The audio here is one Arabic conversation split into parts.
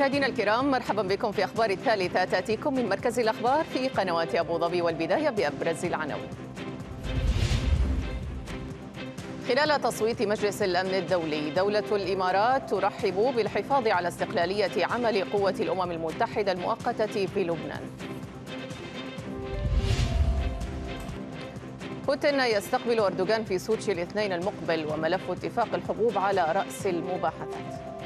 مشاهدينا الكرام مرحبا بكم في اخبار الثالثه تاتيكم من مركز الاخبار في قنوات ابو ظبي والبدايه بابرز العناوين. خلال تصويت مجلس الامن الدولي دوله الامارات ترحب بالحفاظ على استقلاليه عمل قوه الامم المتحده المؤقته في لبنان. بوتين يستقبل اردوغان في سوتشي الاثنين المقبل وملف اتفاق الحبوب على راس المباحثات.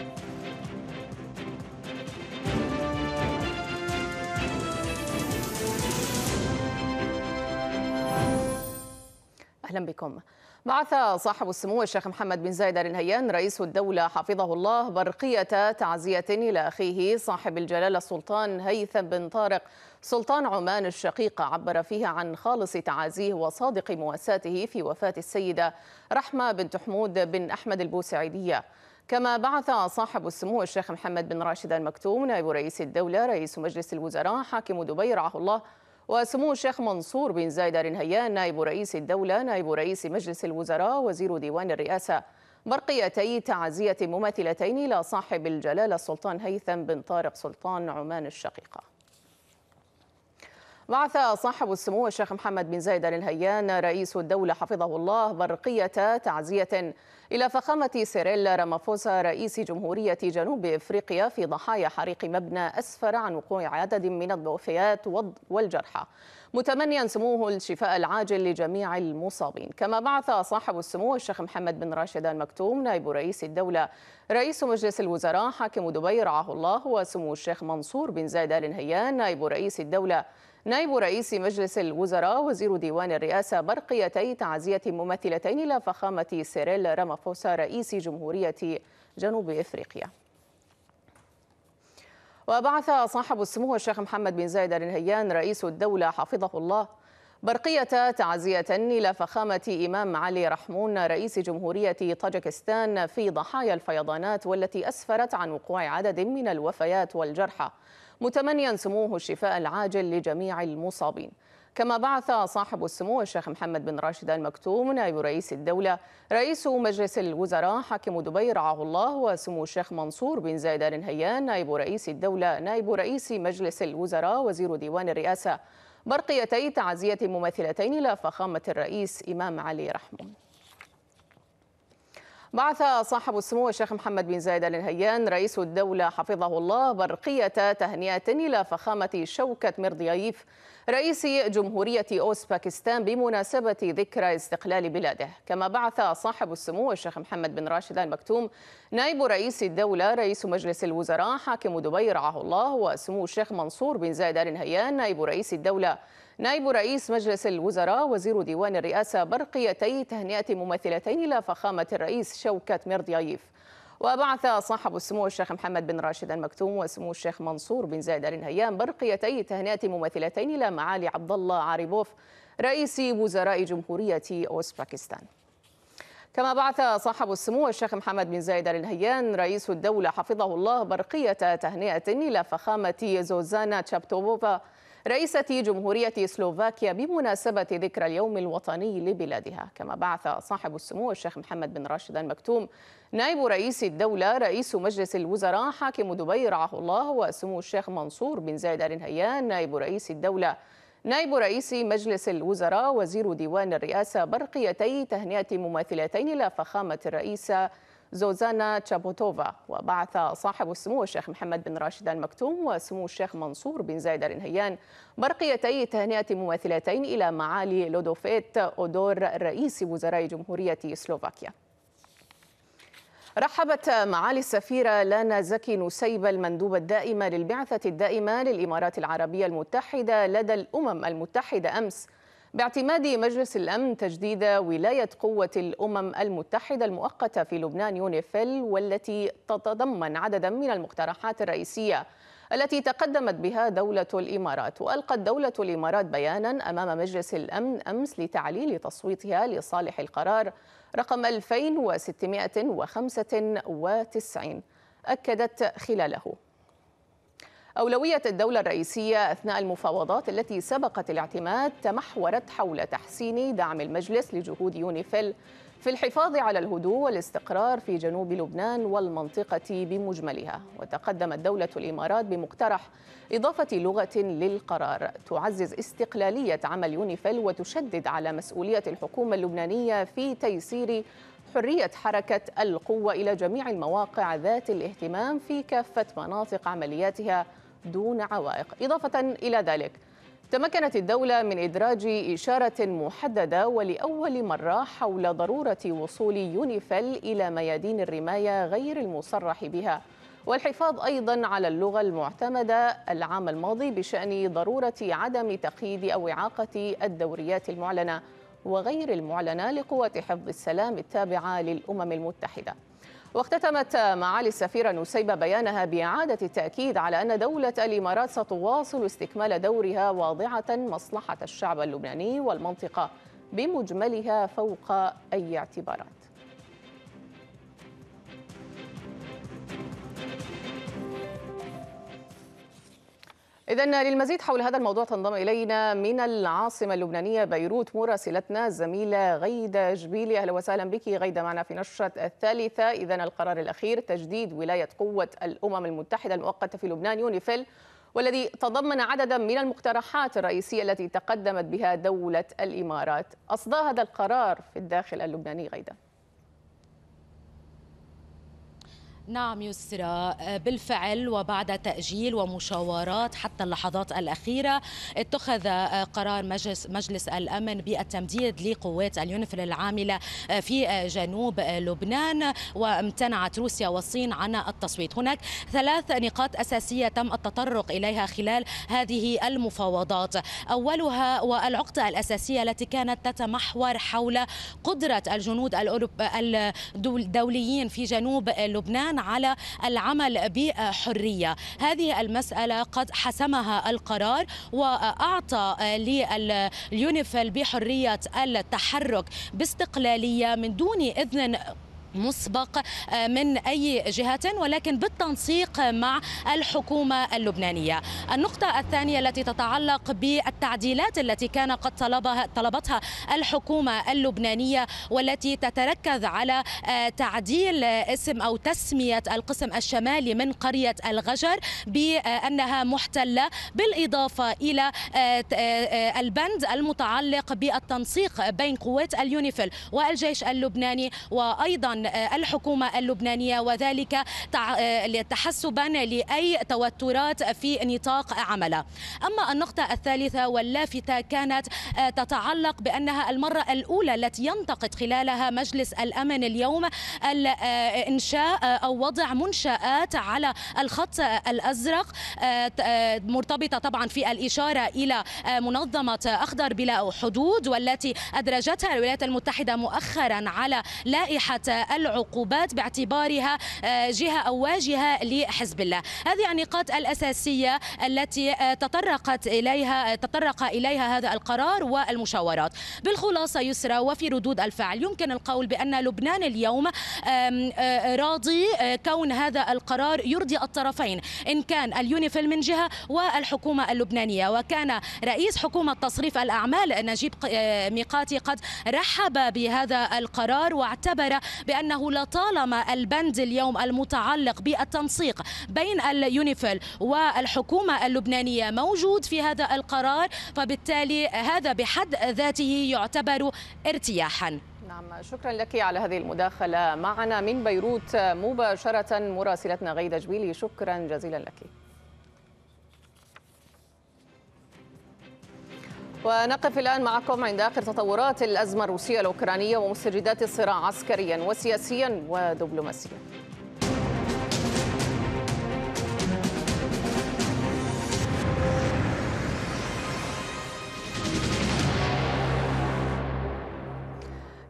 أهلا بكم بعث صاحب السمو الشيخ محمد بن زايد آل نهيان رئيس الدولة حفظه الله برقية تعزية إلى أخيه صاحب الجلالة السلطان هيثم بن طارق سلطان عمان الشقيقة عبر فيها عن خالص تعازيه وصادق مواساته في وفاة السيدة رحمة بنت حمود بن أحمد البوسعيدية كما بعث صاحب السمو الشيخ محمد بن راشد المكتوم نائب رئيس الدولة رئيس مجلس الوزراء حاكم دبي رعاه الله وسمو الشيخ منصور بن زايد آل نهيان نائب رئيس الدولة نائب رئيس مجلس الوزراء وزير ديوان الرئاسة برقيتي تعزية مماثلتين إلى صاحب الجلالة السلطان هيثم بن طارق سلطان عمان الشقيقة بعث صاحب السمو الشيخ محمد بن زايد ال نهيان رئيس الدولة حفظه الله برقية تعزية إلى فخامة سيريل رامافوسا رئيس جمهورية جنوب إفريقيا في ضحايا حريق مبنى أسفر عن وقوع عدد من الوفيات والجرحى متمنيا سموه الشفاء العاجل لجميع المصابين كما بعث صاحب السمو الشيخ محمد بن راشد آل مكتوم نائب رئيس الدولة رئيس مجلس الوزراء حاكم دبي رعاه الله وسمو الشيخ منصور بن زايد آل نهيان نائب رئيس الدولة نائب رئيس مجلس الوزراء وزير ديوان الرئاسة برقيتي تعزية ممثلتين إلى فخامة سيريل رامافوسا رئيس جمهورية جنوب إفريقيا وبعث صاحب السمو الشيخ محمد بن زايد نهيان رئيس الدولة حفظه الله برقية تعزية إلى فخامة إمام علي رحمون رئيس جمهورية طاجكستان في ضحايا الفيضانات والتي أسفرت عن وقوع عدد من الوفيات والجرحى متمنيا سموه الشفاء العاجل لجميع المصابين كما بعث صاحب السمو الشيخ محمد بن راشد المكتوم نائب رئيس الدولة رئيس مجلس الوزراء حاكم دبي رعاه الله وسمو الشيخ منصور بن زايد آل نهيان نائب رئيس الدولة نائب رئيس مجلس الوزراء وزير ديوان الرئاسة برقيتي تعزية مماثلتين إلى فخامة الرئيس إمام علي رحمه بعث صاحب السمو الشيخ محمد بن زايد ال نهيان رئيس الدولة حفظه الله برقية تهنئة إلى فخامة شوكه مرضيايف رئيس جمهورية اوزباكستان بمناسبة ذكرى استقلال بلاده كما بعث صاحب السمو الشيخ محمد بن راشد آل مكتوم نائب رئيس الدولة رئيس مجلس الوزراء حاكم دبي رعاه الله وسمو الشيخ منصور بن زايد آل نهيان نائب رئيس الدولة نائب رئيس مجلس الوزراء وزير ديوان الرئاسة برقيتي تهنئة ممثلتين إلى فخامة الرئيس شوكة ميرضيايف وبعث صاحب السمو الشيخ محمد بن راشد المكتوم وسمو الشيخ منصور بن زايد ال نهيان برقيتي تهنئة ممثلتين إلى معالي عبد الله عاربوف رئيس وزراء جمهورية أوزبكستان كما بعث صاحب السمو الشيخ محمد بن زايد ال نهيان رئيس الدولة حفظه الله برقية تهنئة إلى فخامة زوزانا تشابتوفوفا رئيسة جمهورية سلوفاكيا بمناسبة ذكرى اليوم الوطني لبلادها كما بعث صاحب السمو الشيخ محمد بن راشد المكتوم نائب رئيس الدولة رئيس مجلس الوزراء حاكم دبي رعاه الله وسمو الشيخ منصور بن زايد آل نهيان نائب رئيس الدولة نائب رئيس مجلس الوزراء وزير ديوان الرئاسة برقيتي تهنئة مماثلتين لفخامة الرئيسة زوزانا تشابوتوفا وبعث صاحب السمو الشيخ محمد بن راشد آل مكتوم وسمو الشيخ منصور بن زايد آل نهيان برقيتي تهنئة ممثلتين إلى معالي لودوفيت أودور رئيس وزراء جمهورية سلوفاكيا رحبت معالي السفيرة لانا زكي نسيب المندوبة الدائمة للبعثة الدائمة للإمارات العربية المتحدة لدى الأمم المتحدة أمس باعتماد مجلس الأمن تجديد ولاية قوة الأمم المتحدة المؤقتة في لبنان يونيفيل والتي تتضمن عددا من المقترحات الرئيسية التي تقدمت بها دولة الإمارات وألقت دولة الإمارات بيانا أمام مجلس الأمن أمس لتعليل تصويتها لصالح القرار رقم 2695 أكدت خلاله أولوية الدولة الرئيسية أثناء المفاوضات التي سبقت الاعتماد تمحورت حول تحسين دعم المجلس لجهود يونيفيل في الحفاظ على الهدوء والاستقرار في جنوب لبنان والمنطقة بمجملها وتقدمت دولة الإمارات بمقترح إضافة لغة للقرار تعزز استقلالية عمل يونيفيل وتشدد على مسؤولية الحكومة اللبنانية في تيسير حرية حركة القوة إلى جميع المواقع ذات الاهتمام في كافة مناطق عملياتها دون عوائق إضافة إلى ذلك تمكنت الدولة من إدراج إشارة محددة ولأول مرة حول ضرورة وصول يونيفل إلى ميادين الرماية غير المصرح بها والحفاظ أيضا على اللغة المعتمدة العام الماضي بشأن ضرورة عدم تقييد أو إعاقة الدوريات المعلنة وغير المعلنة لقوات حفظ السلام التابعة للأمم المتحدة واختتمت معالي السفيرة نسيبة بيانها بإعادة التأكيد على أن دولة الإمارات ستواصل استكمال دورها واضعة مصلحة الشعب اللبناني والمنطقة بمجملها فوق أي اعتبارات إذا للمزيد حول هذا الموضوع تنضم إلينا من العاصمة اللبنانية بيروت مراسلتنا الزميلة غيدة جبيلي أهلا وسهلا بك غيدة معنا في نشرة الثالثة إذا القرار الأخير تجديد ولاية قوة الأمم المتحدة المؤقتة في لبنان يونيفيل والذي تضمن عددا من المقترحات الرئيسية التي تقدمت بها دولة الإمارات أصدى هذا القرار في الداخل اللبناني غيدة نعم يسرى آه، بالفعل وبعد تأجيل ومشاورات حتى اللحظات الأخيرة اتخذ آه، قرار مجلس, مجلس الأمن بالتمديد لقوات اليونفل العاملة آه، في جنوب لبنان وامتنعت روسيا والصين عن التصويت هناك ثلاث نقاط أساسية تم التطرق إليها خلال هذه المفاوضات أولها والعقدة الأساسية التي كانت تتمحور حول قدرة الجنود الدوليين في جنوب لبنان على العمل بحرية هذه المسألة قد حسمها القرار وأعطى لليونيفيل بحرية التحرك باستقلالية من دون إذن مسبق آه، من أي جهة ولكن بالتنسيق مع الحكومة اللبنانية النقطة الثانية التي تتعلق بالتعديلات التي كان قد طلبها طلبتها الحكومة اللبنانية والتي تتركز على آه، تعديل اسم أو تسمية القسم الشمالي من قرية الغجر بأنها محتلة بالإضافة إلى آه، البند المتعلق بالتنسيق بين قوات اليونيفل والجيش اللبناني وأيضا آه، الحكومة اللبنانية وذلك آه، تحسبا لأي توترات في نطاق عمله أما النقطة الثالثة واللافتة كانت آه، تتعلق بأنها المرة الأولى التي ينتقد خلالها مجلس الأمن اليوم إنشاء أو وضع منشآت على الخط الأزرق مرتبطة طبعا في الإشارة إلى منظمة أخضر بلا حدود والتي أدرجتها الولايات المتحدة مؤخرا على لائحة العقوبات باعتبارها آه، جهة أو واجهة لحزب الله هذه النقاط الأساسية التي آه، تطرقت إليها تطرق إليها هذا القرار والمشاورات بالخلاصة يسرى وفي ردود الفعل يمكن القول بأن لبنان اليوم آه، راضي كون هذا القرار يرضي الطرفين إن كان اليونيفيل من جهة والحكومة اللبنانية وكان رئيس حكومة تصريف الأعمال نجيب ميقاتي قد رحب بهذا القرار واعتبر بأن أنه لطالما البند اليوم المتعلق بالتنسيق بين اليونيفيل والحكومة اللبنانية موجود في هذا القرار فبالتالي هذا بحد ذاته يعتبر ارتياحا نعم شكرا لك على هذه المداخلة معنا من بيروت مباشرة مراسلتنا غيدة جبيلي شكرا جزيلا لك ونقف الآن معكم عند آخر تطورات الأزمة الروسية الأوكرانية ومستجدات الصراع عسكريا وسياسيا ودبلوماسيا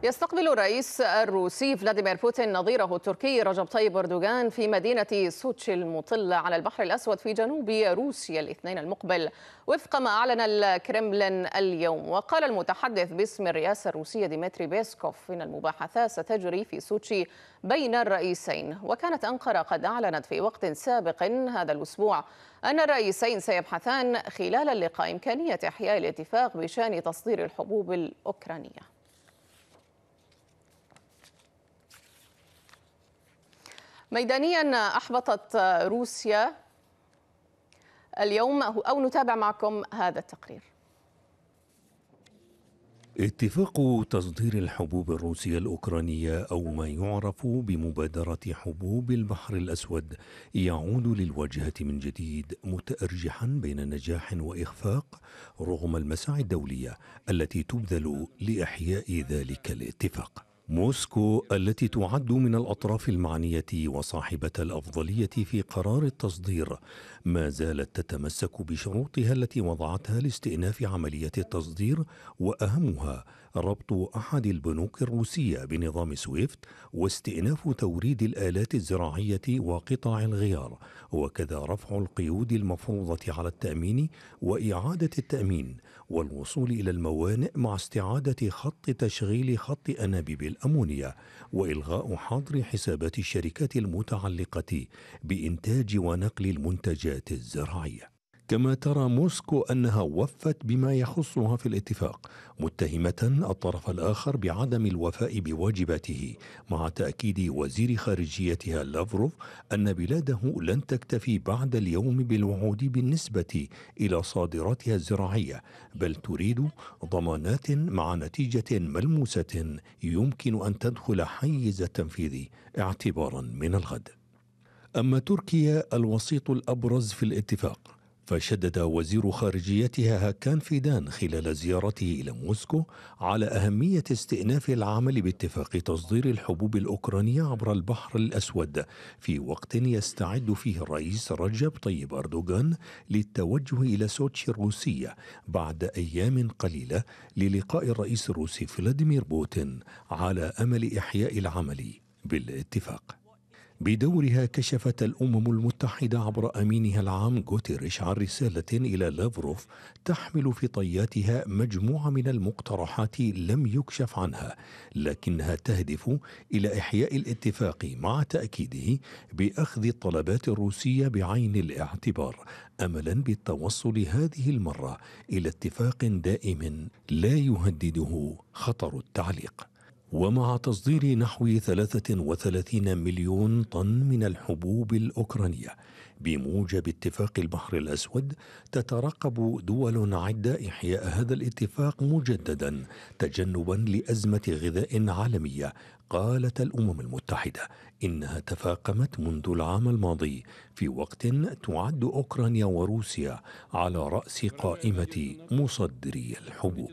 يستقبل الرئيس الروسي فلاديمير بوتين نظيره التركي رجب طيب أردوغان في مدينة سوتشي المطلة على البحر الأسود في جنوب روسيا الاثنين المقبل وفق ما أعلن الكرملين اليوم وقال المتحدث باسم الرئاسة الروسية ديمتري بيسكوف إن المباحثات ستجري في سوتشي بين الرئيسين وكانت أنقرة قد أعلنت في وقت سابق هذا الأسبوع أن الرئيسين سيبحثان خلال اللقاء إمكانية إحياء الاتفاق بشأن تصدير الحبوب الأوكرانية ميدانيا أحبطت روسيا اليوم أو نتابع معكم هذا التقرير اتفاق تصدير الحبوب الروسية الأوكرانية أو ما يعرف بمبادرة حبوب البحر الأسود يعود للواجهة من جديد متأرجحا بين نجاح وإخفاق رغم المساعي الدولية التي تبذل لإحياء ذلك الاتفاق موسكو التي تعد من الاطراف المعنيه وصاحبه الافضليه في قرار التصدير ما زالت تتمسك بشروطها التي وضعتها لاستئناف عمليه التصدير واهمها ربط أحد البنوك الروسية بنظام سويفت واستئناف توريد الآلات الزراعية وقطع الغيار وكذا رفع القيود المفروضة على التأمين وإعادة التأمين والوصول إلى الموانئ مع استعادة خط تشغيل خط أنابيب الأمونيا وإلغاء حظر حسابات الشركات المتعلقة بإنتاج ونقل المنتجات الزراعيه كما ترى موسكو أنها وفت بما يخصها في الاتفاق متهمة الطرف الآخر بعدم الوفاء بواجباته مع تأكيد وزير خارجيتها لافروف أن بلاده لن تكتفي بعد اليوم بالوعود بالنسبة إلى صادراتها الزراعية بل تريد ضمانات مع نتيجة ملموسة يمكن أن تدخل حيز التنفيذ اعتبارا من الغد أما تركيا الوسيط الأبرز في الاتفاق فشدد وزير خارجيتها هاكان فيدان خلال زيارته إلى موسكو على أهمية استئناف العمل باتفاق تصدير الحبوب الأوكرانية عبر البحر الأسود في وقت يستعد فيه الرئيس رجب طيب أردوغان للتوجه إلى سوتشي الروسية بعد أيام قليلة للقاء الرئيس الروسي فلاديمير بوتين على أمل إحياء العمل بالاتفاق بدورها كشفت الأمم المتحدة عبر أمينها العام غوتيريش عن رسالة إلى لافروف تحمل في طياتها مجموعة من المقترحات لم يكشف عنها لكنها تهدف إلى إحياء الاتفاق مع تأكيده بأخذ الطلبات الروسية بعين الاعتبار أملا بالتوصل هذه المرة إلى اتفاق دائم لا يهدده خطر التعليق ومع تصدير نحو 33 مليون طن من الحبوب الأوكرانية بموجب اتفاق البحر الأسود تترقب دول عدة إحياء هذا الاتفاق مجددا تجنبا لأزمة غذاء عالمية قالت الأمم المتحدة إنها تفاقمت منذ العام الماضي في وقت تعد أوكرانيا وروسيا على رأس قائمة مصدري الحبوب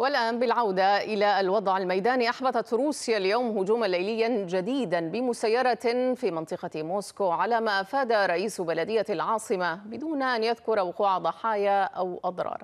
والآن بالعودة إلى الوضع الميداني أحبطت روسيا اليوم هجوما ليليا جديدا بمسيرة في منطقة موسكو على ما أفاد رئيس بلدية العاصمة بدون أن يذكر وقوع ضحايا أو أضرار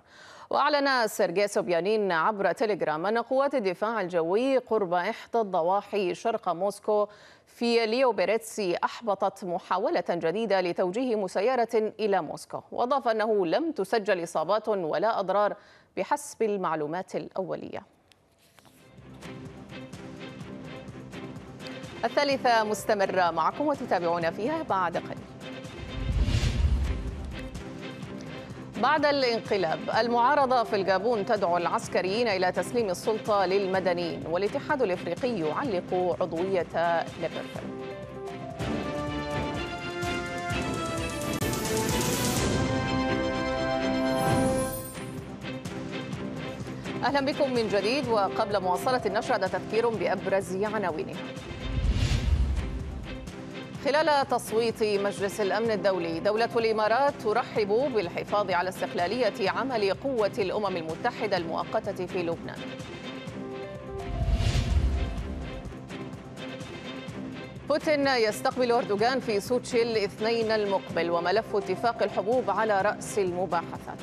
وأعلن سيرجي سوبيانين عبر تليجرام أن قوات الدفاع الجوي قرب إحدى الضواحي شرق موسكو في ليوبيريتسي أحبطت محاولة جديدة لتوجيه مسيرة إلى موسكو وأضاف أنه لم تسجل إصابات ولا أضرار بحسب المعلومات الأولية الثالثة مستمرة معكم وتتابعون فيها بعد قليل بعد الانقلاب المعارضة في الجابون تدعو العسكريين إلى تسليم السلطة للمدنيين والاتحاد الإفريقي يعلق عضوية ليبرتون أهلا بكم من جديد وقبل مواصلة النشرة تذكير بأبرز عناوينها خلال تصويت مجلس الأمن الدولي دولة الإمارات ترحب بالحفاظ على استقلالية عمل قوة الأمم المتحدة المؤقتة في لبنان بوتين يستقبل أردوغان في سوتشي الاثنين المقبل وملف اتفاق الحبوب على رأس المباحثات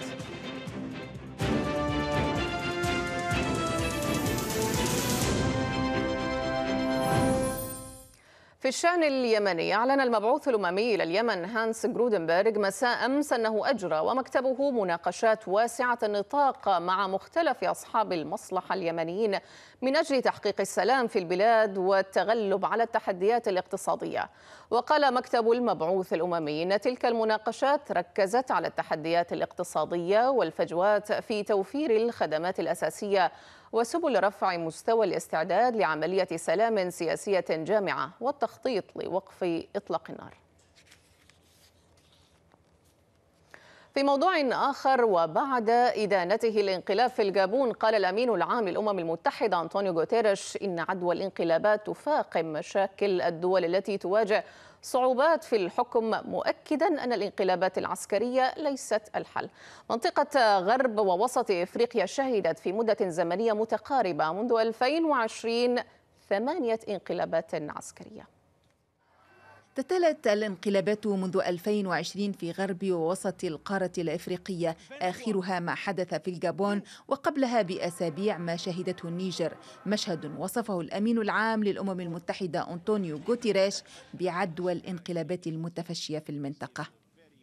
في الشان اليمني أعلن المبعوث الأممي إلى اليمن هانس جرودنبرغ مساء أمس أنه أجرى ومكتبه مناقشات واسعة النطاق مع مختلف أصحاب المصلحة اليمنيين من أجل تحقيق السلام في البلاد والتغلب على التحديات الاقتصادية وقال مكتب المبعوث الأممي أن تلك المناقشات ركزت على التحديات الاقتصادية والفجوات في توفير الخدمات الأساسية وسبل رفع مستوى الاستعداد لعملية سلام سياسية جامعة والتخطيط لوقف إطلاق النار في موضوع آخر وبعد إدانته الانقلاب في الجابون قال الأمين العام للأمم المتحدة أنطونيو غوتيريش إن عدوى الانقلابات تفاقم مشاكل الدول التي تواجه صعوبات في الحكم مؤكدا أن الانقلابات العسكرية ليست الحل منطقة غرب ووسط إفريقيا شهدت في مدة زمنية متقاربة منذ 2020 ثمانية انقلابات عسكرية تتلت الانقلابات منذ 2020 في غرب ووسط القارة الأفريقية آخرها ما حدث في الجابون وقبلها بأسابيع ما شهدته النيجر مشهد وصفه الأمين العام للأمم المتحدة أنطونيو غوتيريش بعدوى الانقلابات المتفشية في المنطقة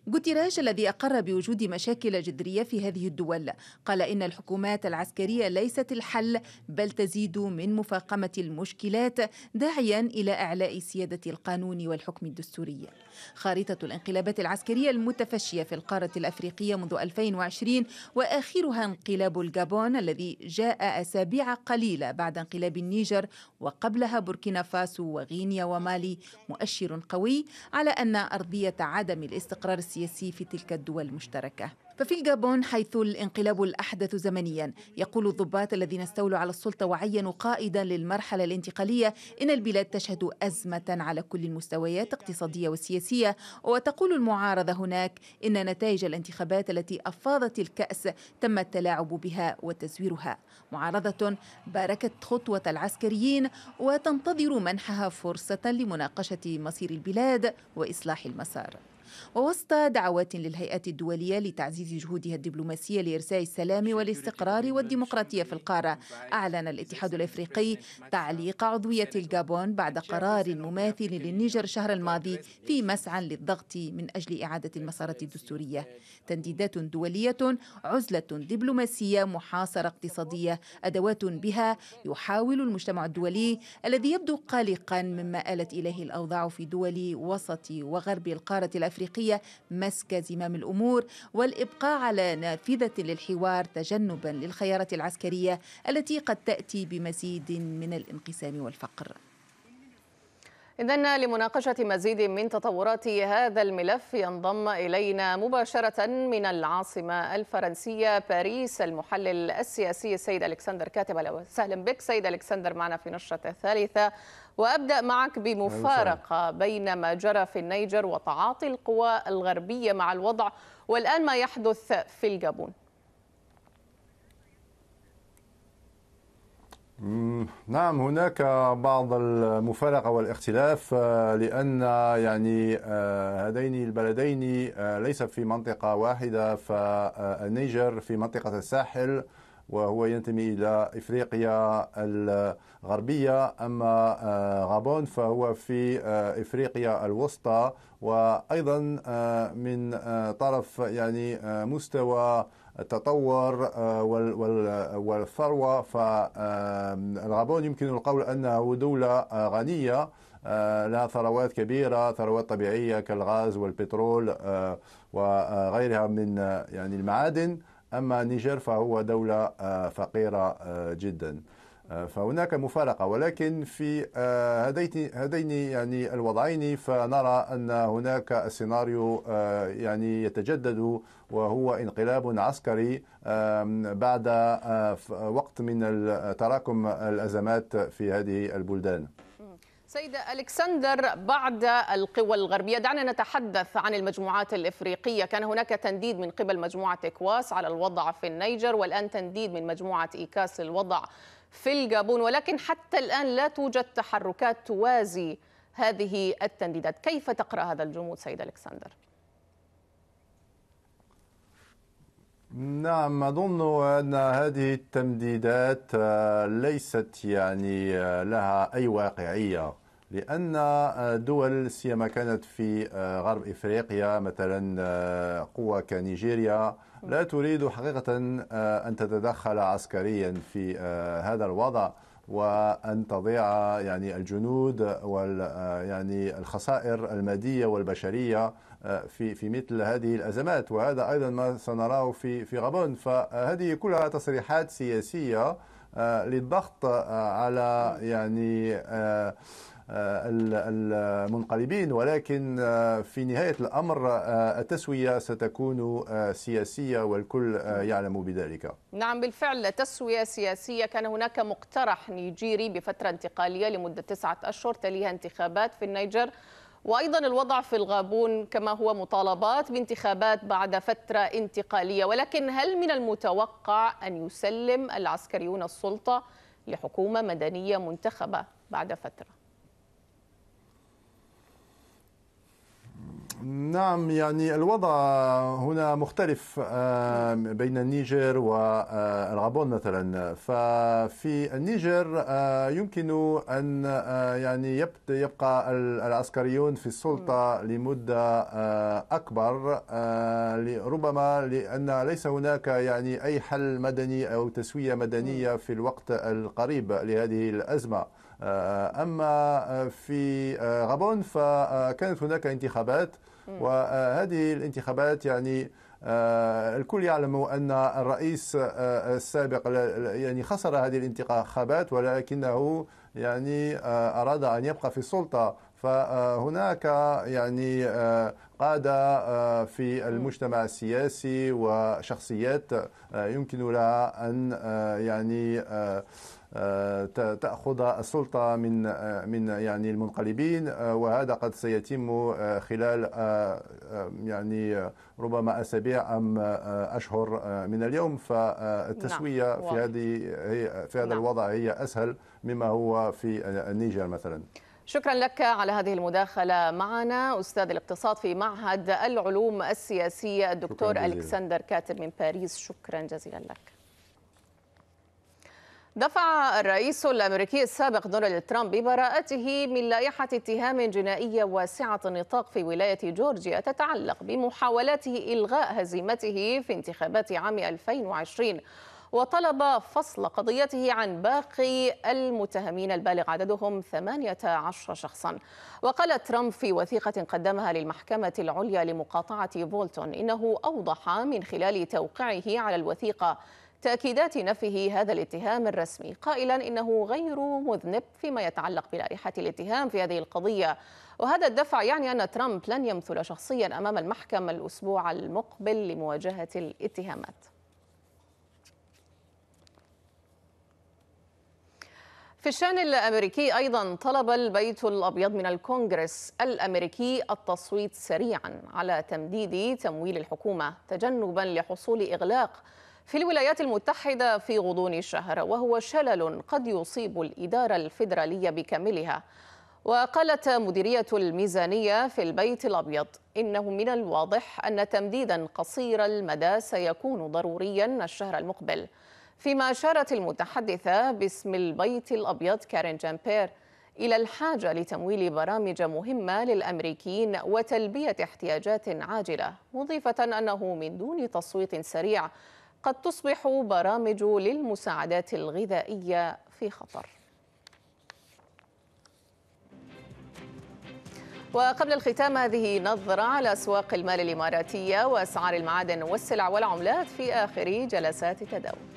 غوتيراش الذي أقر بوجود مشاكل جذرية في هذه الدول قال إن الحكومات العسكرية ليست الحل بل تزيد من مفاقمة المشكلات داعيا إلى إعلاء سيادة القانون والحكم الدستوري خارطة الانقلابات العسكرية المتفشية في القارة الأفريقية منذ 2020 وآخرها انقلاب الجابون الذي جاء أسابيع قليلة بعد انقلاب النيجر وقبلها بوركينا فاسو وغينيا ومالي مؤشر قوي على أن أرضية عدم الاستقرار السياسي في تلك الدول المشتركه ففي الجابون حيث الانقلاب الاحدث زمنيا يقول الضباط الذين استولوا على السلطه وعينوا قائدا للمرحله الانتقاليه ان البلاد تشهد ازمه على كل المستويات اقتصاديه وسياسيه وتقول المعارضه هناك ان نتائج الانتخابات التي افاضت الكاس تم التلاعب بها وتزويرها معارضه باركت خطوه العسكريين وتنتظر منحها فرصه لمناقشه مصير البلاد واصلاح المسار ووسط دعوات للهيئة الدولية لتعزيز جهودها الدبلوماسية لإرساء السلام والاستقرار والديمقراطية في القارة أعلن الاتحاد الأفريقي تعليق عضوية الجابون بعد قرار مماثل للنيجر الشهر الماضي في مسعى للضغط من أجل إعادة المسارات الدستورية تنديدات دولية عزلة دبلوماسية محاصرة اقتصادية أدوات بها يحاول المجتمع الدولي الذي يبدو قلقا مما آلت إليه الأوضاع في دول وسط وغرب القارة الأفريقية الأفريقية مسك زمام الأمور والإبقاء على نافذة للحوار تجنبا للخيارات العسكرية التي قد تأتي بمزيد من الانقسام والفقر إذا لمناقشة مزيد من تطورات هذا الملف ينضم إلينا مباشرة من العاصمة الفرنسية باريس المحلل السياسي السيد ألكسندر كاتب أهلا وسهلا بك سيد ألكسندر معنا في نشرة الثالثة وأبدأ معك بمفارقة بين ما جرى في النيجر وتعاطي القوى الغربية مع الوضع والآن ما يحدث في الجابون نعم هناك بعض المفارقة والاختلاف آه، لأن يعني آه، هذين البلدين آه، ليس في منطقة واحدة فالنيجر في منطقة الساحل وهو ينتمي إلى إفريقيا الغربية أما آه، غابون فهو في آه، إفريقيا الوسطى وأيضا آه، من طرف يعني مستوى التطور والثروة فالغابون يمكن القول أنه دولة غنية لها ثروات كبيرة ثروات طبيعية كالغاز والبترول وغيرها من يعني المعادن أما نيجر فهو دولة آه، فقيرة آه، جدا آه، فهناك مفارقة ولكن في هذين هذين يعني الوضعين فنرى أن هناك سيناريو يعني يتجدد وهو انقلاب عسكري بعد وقت من تراكم الأزمات في هذه البلدان سيدة ألكسندر بعد القوى الغربية دعنا نتحدث عن المجموعات الإفريقية كان هناك تنديد من قبل مجموعة إكواس على الوضع في النيجر والآن تنديد من مجموعة إيكاس للوضع في الجابون ولكن حتى الآن لا توجد تحركات توازي هذه التنديدات كيف تقرأ هذا الجمود سيدة ألكسندر؟ نعم أظن أن هذه التمديدات ليست يعني لها أي واقعية لأن آه، دول سيما كانت في آه، غرب إفريقيا مثلا آه، قوة كنيجيريا لا تريد حقيقة أن تتدخل عسكريا في هذا الوضع وأن تضيع يعني الجنود وال يعني الخسائر المادية والبشرية في في مثل هذه الأزمات وهذا أيضا ما سنراه في في غابون فهذه كلها تصريحات سياسية للضغط على يعني آه، المنقلبين ولكن آه، في نهاية الأمر آه، التسوية ستكون سياسية والكل يعلم بذلك نعم بالفعل تسوية سياسية كان هناك مقترح نيجيري بفترة انتقالية لمدة تسعة أشهر تليها انتخابات في النيجر وايضا الوضع في الغابون كما هو مطالبات بانتخابات بعد فتره انتقاليه ولكن هل من المتوقع ان يسلم العسكريون السلطه لحكومه مدنيه منتخبه بعد فتره نعم يعني الوضع هنا مختلف بين النيجر والغابون مثلا ففي النيجر يمكن ان يعني يبقى العسكريون في السلطه لمده اكبر ربما لان ليس هناك يعني اي حل مدني او تسويه مدنيه في الوقت القريب لهذه الازمه اما في غابون فكانت هناك انتخابات وهذه الانتخابات يعني آه، الكل يعلم ان الرئيس آه، السابق يعني خسر هذه الانتخابات ولكنه يعني آه، اراد ان يبقى في السلطه فهناك يعني قادة آه، في المجتمع السياسي وشخصيات آه، يمكن لها أن آه، يعني تأخذ السلطة من من يعني المنقلبين وهذا قد سيتم خلال يعني ربما أسابيع أم أشهر من اليوم فالتسوية نعم. في هذه في هذا نعم. الوضع هي أسهل مما هو في النيجر مثلا شكرا لك على هذه المداخلة معنا أستاذ الاقتصاد في معهد العلوم السياسية الدكتور ألكسندر كاتب من باريس شكرا جزيلا لك دفع الرئيس الامريكي السابق دونالد ترامب ببراءته من لائحه اتهام جنائيه واسعه النطاق في ولايه جورجيا تتعلق بمحاولاته الغاء هزيمته في انتخابات عام 2020 وطلب فصل قضيته عن باقي المتهمين البالغ عددهم 18 شخصا وقال ترامب في وثيقة قدمها للمحكمة العليا لمقاطعة فولتون إنه أوضح من خلال توقيعه على الوثيقة تأكيدات نفيه هذا الاتهام الرسمي قائلا إنه غير مذنب فيما يتعلق بلائحة الاتهام في هذه القضية وهذا الدفع يعني أن ترامب لن يمثل شخصيا أمام المحكمة الأسبوع المقبل لمواجهة الاتهامات في الشان الامريكي ايضا طلب البيت الابيض من الكونغرس الامريكي التصويت سريعا على تمديد تمويل الحكومه تجنبا لحصول اغلاق في الولايات المتحده في غضون الشهر وهو شلل قد يصيب الاداره الفيدراليه بكاملها وقالت مديريه الميزانيه في البيت الابيض انه من الواضح ان تمديدا قصير المدى سيكون ضروريا الشهر المقبل فيما أشارت المتحدثة باسم البيت الأبيض كارين جامبير إلى الحاجة لتمويل برامج مهمة للأمريكيين وتلبية احتياجات عاجلة مضيفة أنه من دون تصويت سريع قد تصبح برامج للمساعدات الغذائية في خطر وقبل الختام هذه نظرة على أسواق المال الإماراتية وأسعار المعادن والسلع والعملات في آخر جلسات تداول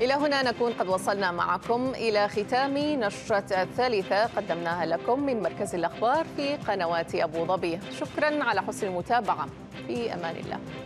إلى هنا نكون قد وصلنا معكم إلى ختام نشرة الثالثة قدمناها لكم من مركز الأخبار في قنوات أبو ظبي شكرا على حسن المتابعة في أمان الله